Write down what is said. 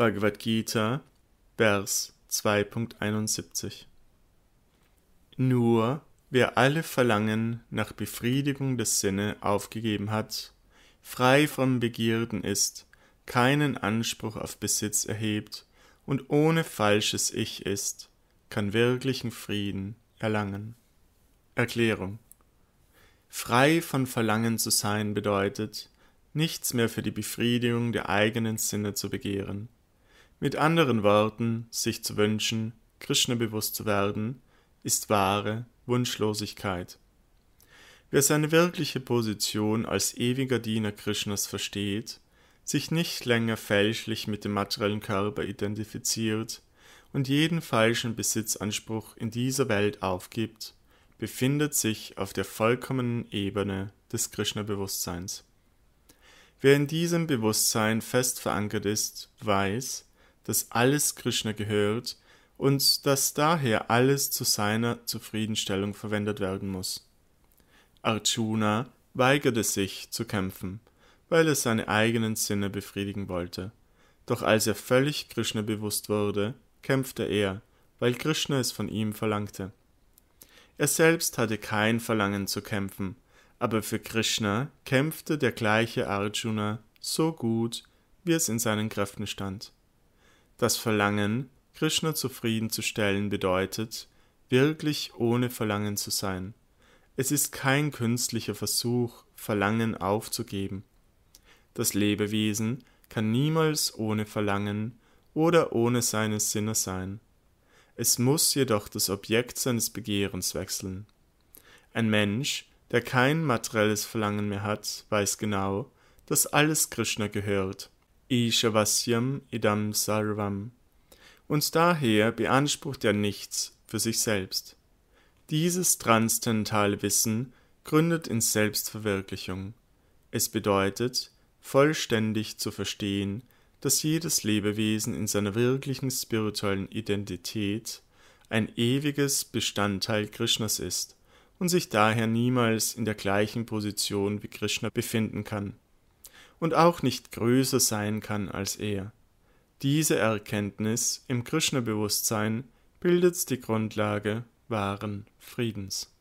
Bhagavad Gita, Vers 2.71 Nur wer alle Verlangen nach Befriedigung des Sinne aufgegeben hat, frei von Begierden ist, keinen Anspruch auf Besitz erhebt und ohne falsches Ich ist, kann wirklichen Frieden erlangen. Erklärung Frei von Verlangen zu sein bedeutet, nichts mehr für die Befriedigung der eigenen Sinne zu begehren – mit anderen Worten, sich zu wünschen, Krishna bewusst zu werden, ist wahre Wunschlosigkeit. Wer seine wirkliche Position als ewiger Diener Krishnas versteht, sich nicht länger fälschlich mit dem materiellen Körper identifiziert und jeden falschen Besitzanspruch in dieser Welt aufgibt, befindet sich auf der vollkommenen Ebene des Krishna-Bewusstseins. Wer in diesem Bewusstsein fest verankert ist, weiß, dass alles Krishna gehört und dass daher alles zu seiner Zufriedenstellung verwendet werden muss. Arjuna weigerte sich zu kämpfen, weil er seine eigenen Sinne befriedigen wollte. Doch als er völlig Krishna bewusst wurde, kämpfte er, weil Krishna es von ihm verlangte. Er selbst hatte kein Verlangen zu kämpfen, aber für Krishna kämpfte der gleiche Arjuna so gut, wie es in seinen Kräften stand. Das Verlangen, Krishna zufriedenzustellen, bedeutet, wirklich ohne Verlangen zu sein. Es ist kein künstlicher Versuch, Verlangen aufzugeben. Das Lebewesen kann niemals ohne Verlangen oder ohne seine Sinne sein. Es muss jedoch das Objekt seines Begehrens wechseln. Ein Mensch, der kein materielles Verlangen mehr hat, weiß genau, dass alles Krishna gehört Ishavasyam idam sarvam. Und daher beansprucht er nichts für sich selbst. Dieses transzendentale Wissen gründet in Selbstverwirklichung. Es bedeutet, vollständig zu verstehen, dass jedes Lebewesen in seiner wirklichen spirituellen Identität ein ewiges Bestandteil Krishnas ist und sich daher niemals in der gleichen Position wie Krishna befinden kann und auch nicht größer sein kann als er. Diese Erkenntnis im Krishna-Bewusstsein bildet die Grundlage wahren Friedens